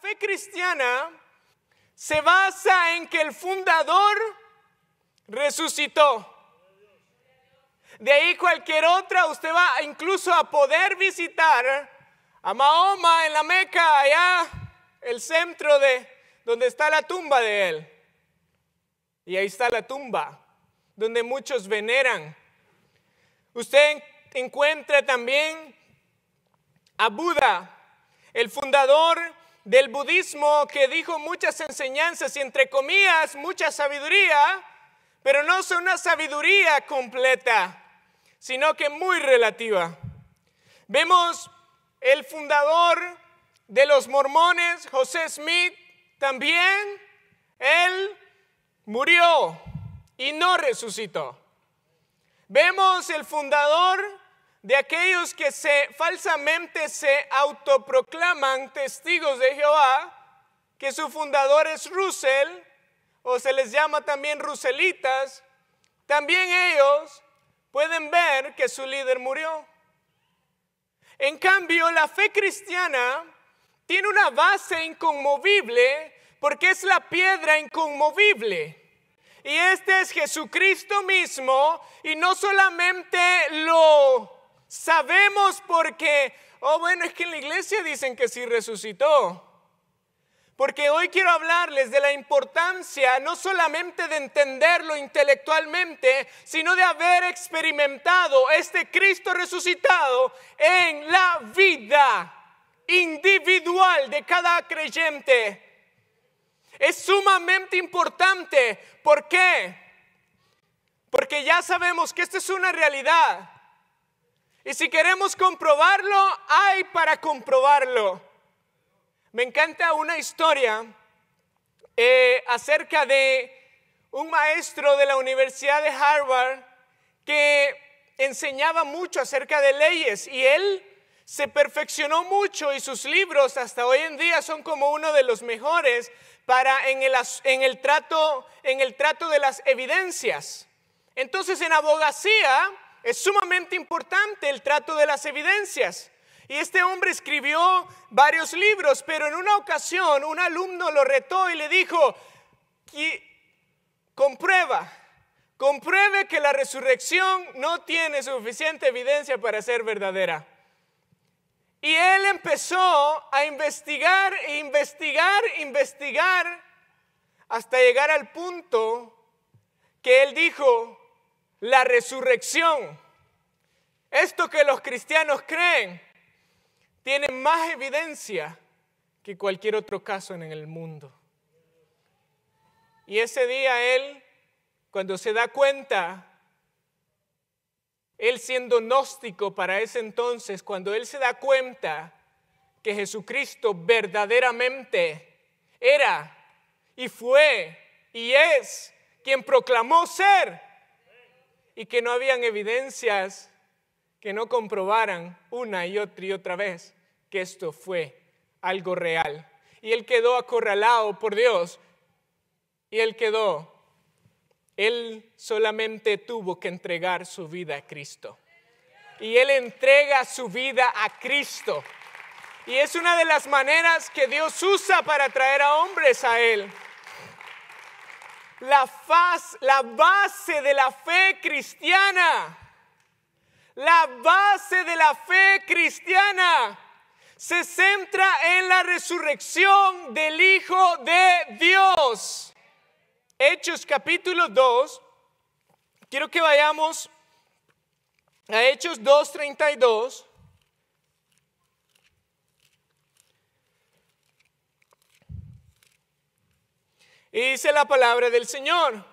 fe cristiana se basa en que el fundador resucitó. De ahí cualquier otra, usted va incluso a poder visitar a Mahoma en la Meca, allá, el centro de donde está la tumba de él. Y ahí está la tumba, donde muchos veneran. Usted encuentra también a Buda, el fundador del budismo que dijo muchas enseñanzas y entre comillas mucha sabiduría, pero no es una sabiduría completa, sino que muy relativa. Vemos el fundador de los mormones, José Smith, también, él murió y no resucitó. Vemos el fundador de aquellos que falsamente se autoproclaman testigos de Jehová, que su fundador es Russell, o se les llama también ruselitas, también ellos pueden ver que su líder murió. En cambio, la fe cristiana tiene una base inconmovible porque es la piedra inconmovible. Y este es Jesucristo mismo y no solamente lo Sabemos por qué. oh bueno, es que en la iglesia dicen que sí resucitó. Porque hoy quiero hablarles de la importancia no solamente de entenderlo intelectualmente, sino de haber experimentado este Cristo resucitado en la vida individual de cada creyente. Es sumamente importante. ¿Por qué? Porque ya sabemos que esta es una realidad. Y si queremos comprobarlo, hay para comprobarlo. Me encanta una historia eh, acerca de un maestro de la Universidad de Harvard que enseñaba mucho acerca de leyes y él se perfeccionó mucho y sus libros hasta hoy en día son como uno de los mejores para en el trato, en el trato de las evidencias. Entonces en abogacía es sumamente importante el trato de las evidencias. Y este hombre escribió varios libros, pero en una ocasión un alumno lo retó y le dijo, comprueba, compruebe que la resurrección no tiene suficiente evidencia para ser verdadera. Y él empezó a investigar e investigar, investigar, hasta llegar al punto que él dijo, la resurrección. Esto que los cristianos creen tiene más evidencia que cualquier otro caso en el mundo. Y ese día él, cuando se da cuenta, él siendo gnóstico para ese entonces, cuando él se da cuenta que Jesucristo verdaderamente era y fue y es quien proclamó ser, y que no habían evidencias que no comprobaran una y otra y otra vez que esto fue algo real. Y él quedó acorralado por Dios y él quedó, él solamente tuvo que entregar su vida a Cristo. Y él entrega su vida a Cristo. Y es una de las maneras que Dios usa para traer a hombres a él la, faz, la base de la fe cristiana. La base de la fe cristiana se centra en la resurrección del Hijo de Dios. Hechos capítulo 2. Quiero que vayamos a Hechos 2.32. Y dice la palabra del Señor.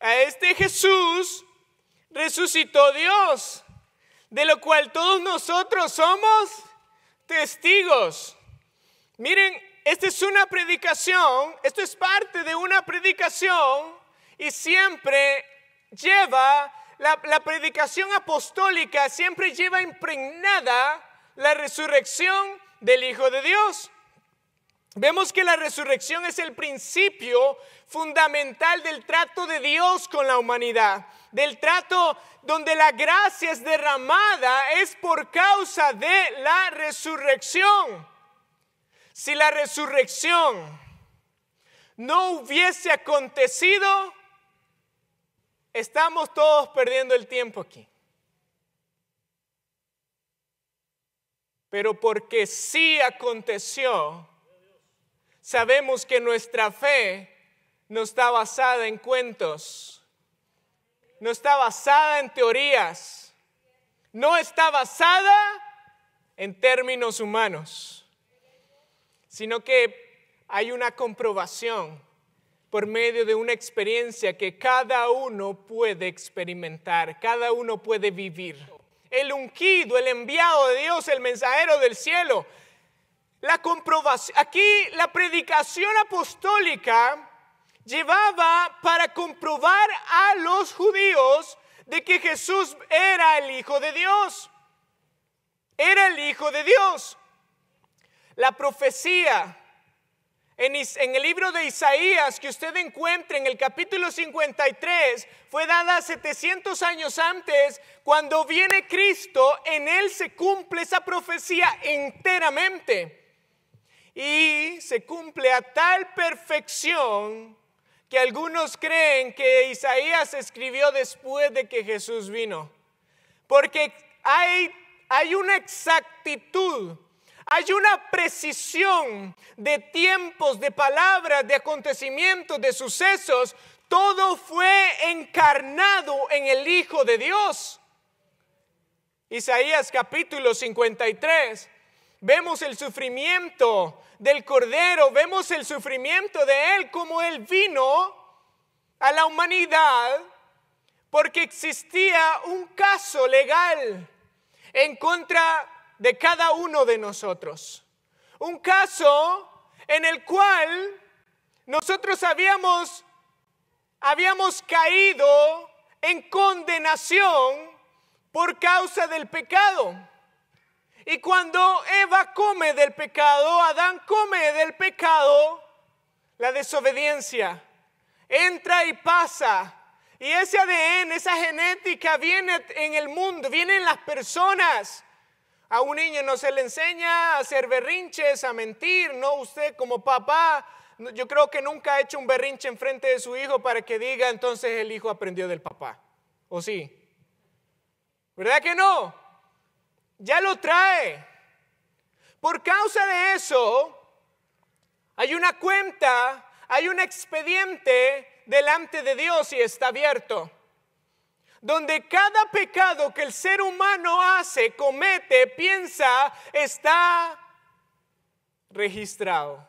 A este Jesús resucitó Dios, de lo cual todos nosotros somos testigos. Miren, esta es una predicación, esto es parte de una predicación y siempre lleva, la, la, predicación apostólica siempre lleva impregnada la resurrección del Hijo de Dios. Vemos que la resurrección es el principio fundamental del trato de Dios con la humanidad, del trato donde la gracia es derramada es por causa de la resurrección. Si la resurrección no hubiese acontecido, estamos todos perdiendo el tiempo aquí. Pero porque sí aconteció, sabemos que nuestra fe no está basada en cuentos, no está basada en teorías, no está basada en términos humanos, sino que hay una comprobación por medio de una experiencia que cada uno puede experimentar, cada uno puede vivir. El ungido, el enviado de Dios, el mensajero del cielo, la comprobación, aquí la predicación apostólica llevaba para comprobar a los judíos de que Jesús era el Hijo de Dios. Era el Hijo de Dios. La profecía en, el libro de Isaías que usted encuentra en el capítulo 53 fue dada 700 años antes. Cuando viene Cristo, en él se cumple esa profecía enteramente y se cumple a tal perfección que algunos creen que Isaías escribió después de que Jesús vino. Porque hay, una exactitud, hay una precisión de tiempos, de palabras, de acontecimientos, de sucesos. Todo fue encarnado en el Hijo de Dios. Isaías capítulo 53 vemos el sufrimiento del Cordero, vemos el sufrimiento de Él como Él vino a la humanidad porque existía un caso legal en contra de cada uno de nosotros. Un caso en el cual nosotros habíamos, habíamos caído en condenación por causa del pecado. Y cuando Eva come del pecado, Adán come del pecado, la desobediencia entra y pasa. Y ese ADN, esa genética viene en el mundo, vienen las personas. A un niño no se le enseña a hacer berrinches, a mentir, no usted como papá. Yo creo que nunca ha hecho un berrinche en frente de su hijo para que diga entonces el hijo aprendió del papá. ¿O sí? ¿Verdad que no? ya lo trae. Por causa de eso, hay una cuenta, hay un expediente delante de Dios y está abierto, donde cada pecado que el ser humano hace, comete, piensa, está registrado.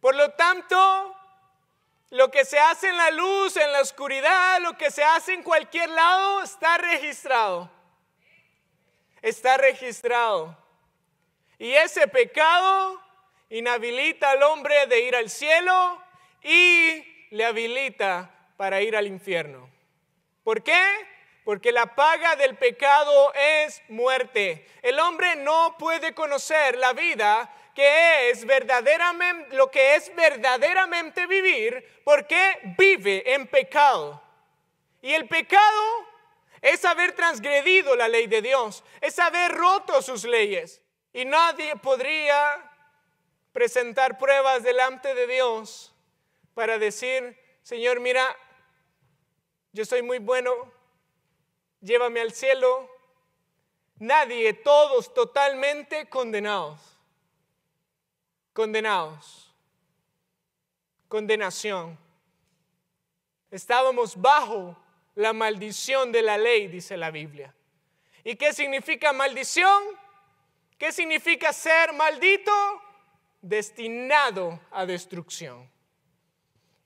Por lo tanto, lo que se hace en la luz, en la oscuridad, lo que se hace en cualquier lado, está registrado está registrado. Y ese pecado inhabilita al hombre de ir al cielo y le habilita para ir al infierno. ¿Por qué? Porque la paga del pecado es muerte. El hombre no puede conocer la vida que es verdaderamente lo que es verdaderamente vivir porque vive en pecado. Y el pecado es haber transgredido la ley de Dios, es haber roto sus leyes. Y nadie podría presentar pruebas delante de Dios para decir, Señor, mira, yo soy muy bueno, llévame al cielo. Nadie, todos totalmente condenados. Condenados. Condenación. Estábamos bajo la maldición de la ley, dice la Biblia. ¿Y qué significa maldición? ¿Qué significa ser maldito? Destinado a destrucción.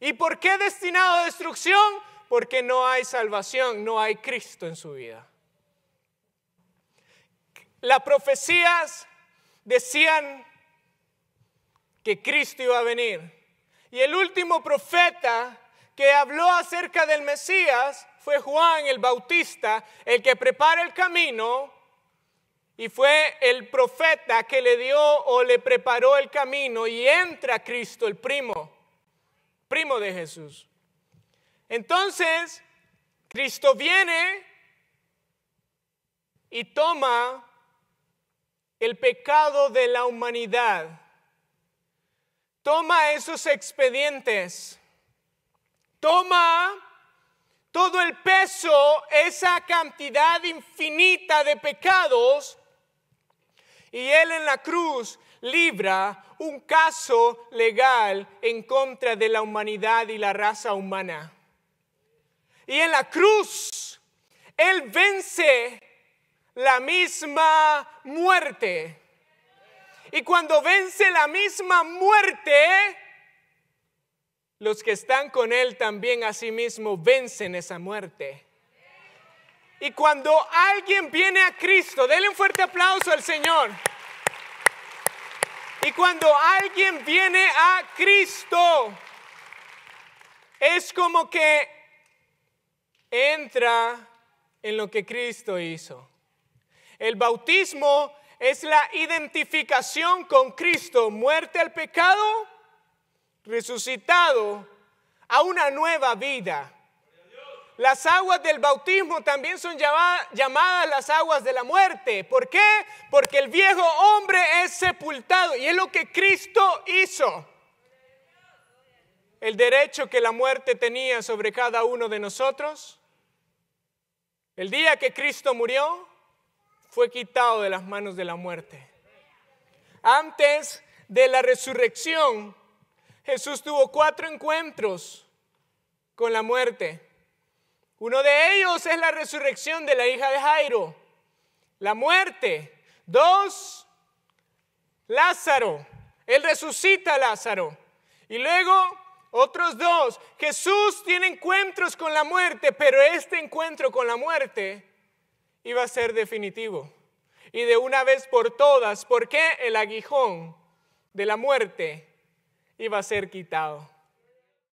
¿Y por qué destinado a destrucción? Porque no hay salvación, no hay Cristo en su vida. Las profecías decían que Cristo iba a venir. Y el último profeta que habló acerca del Mesías fue Juan el Bautista el que prepara el camino y fue el profeta que le dio o le preparó el camino y entra Cristo, el primo, primo de Jesús. Entonces, Cristo viene y toma el pecado de la humanidad. Toma esos expedientes. Toma todo el peso, esa cantidad infinita de pecados, y Él en la cruz libra un caso legal en contra de la humanidad y la raza humana. Y en la cruz, Él vence la misma muerte. Y cuando vence la misma muerte, los que están con Él también a sí vencen esa muerte. Y cuando alguien viene a Cristo, denle un fuerte aplauso al Señor. Y cuando alguien viene a Cristo, es como que entra en lo que Cristo hizo. El bautismo es la identificación con Cristo, muerte al pecado resucitado a una nueva vida. Las aguas del bautismo también son llamadas, las aguas de la muerte. ¿Por qué? Porque el viejo hombre es sepultado y es lo que Cristo hizo. El derecho que la muerte tenía sobre cada uno de nosotros. El día que Cristo murió, fue quitado de las manos de la muerte. Antes de la resurrección, Jesús tuvo cuatro encuentros con la muerte. Uno de ellos es la resurrección de la hija de Jairo, la muerte. Dos, Lázaro, él resucita a Lázaro. Y luego otros dos, Jesús tiene encuentros con la muerte, pero este encuentro con la muerte iba a ser definitivo. Y de una vez por todas, porque el aguijón de la muerte iba a ser quitado.